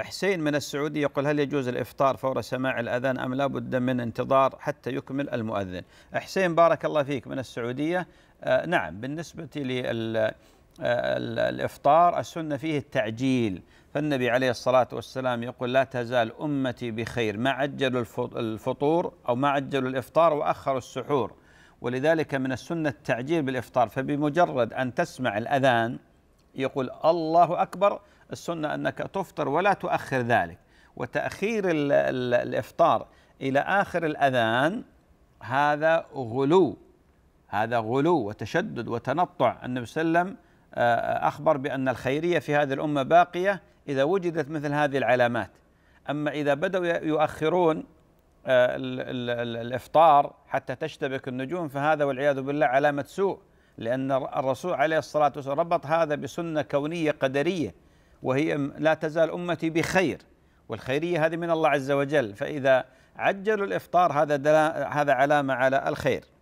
حسين من السعودية يقول هل يجوز الإفطار فور سماع الأذان أم لا بد من انتظار حتى يكمل المؤذن حسين بارك الله فيك من السعودية آه نعم بالنسبة للإفطار آه، السنة فيه التعجيل فالنبي عليه الصلاة والسلام يقول لا تزال أمتي بخير ما عجلوا الفطور أو ما عجلوا الإفطار وأخروا السحور ولذلك من السنة التعجيل بالإفطار فبمجرد أن تسمع الأذان يقول الله أكبر السنة أنك تفطر ولا تؤخر ذلك وتأخير الـ الـ الإفطار إلى آخر الأذان هذا غلو هذا غلو وتشدد وتنطع النبي صلى الله عليه وسلم آه، أخبر بأن الخيرية في هذه الأمة باقية إذا وجدت مثل هذه العلامات أما إذا بدأوا يؤخرون آه، الإفطار حتى تشتبك النجوم فهذا والعياذ بالله علامة سوء لأن الرسول عليه الصلاة والسلام ربط هذا بسنة كونية قدرية وهي لا تزال أمتي بخير والخيرية هذه من الله عز وجل فإذا عجلوا الإفطار هذا هذا علامة على الخير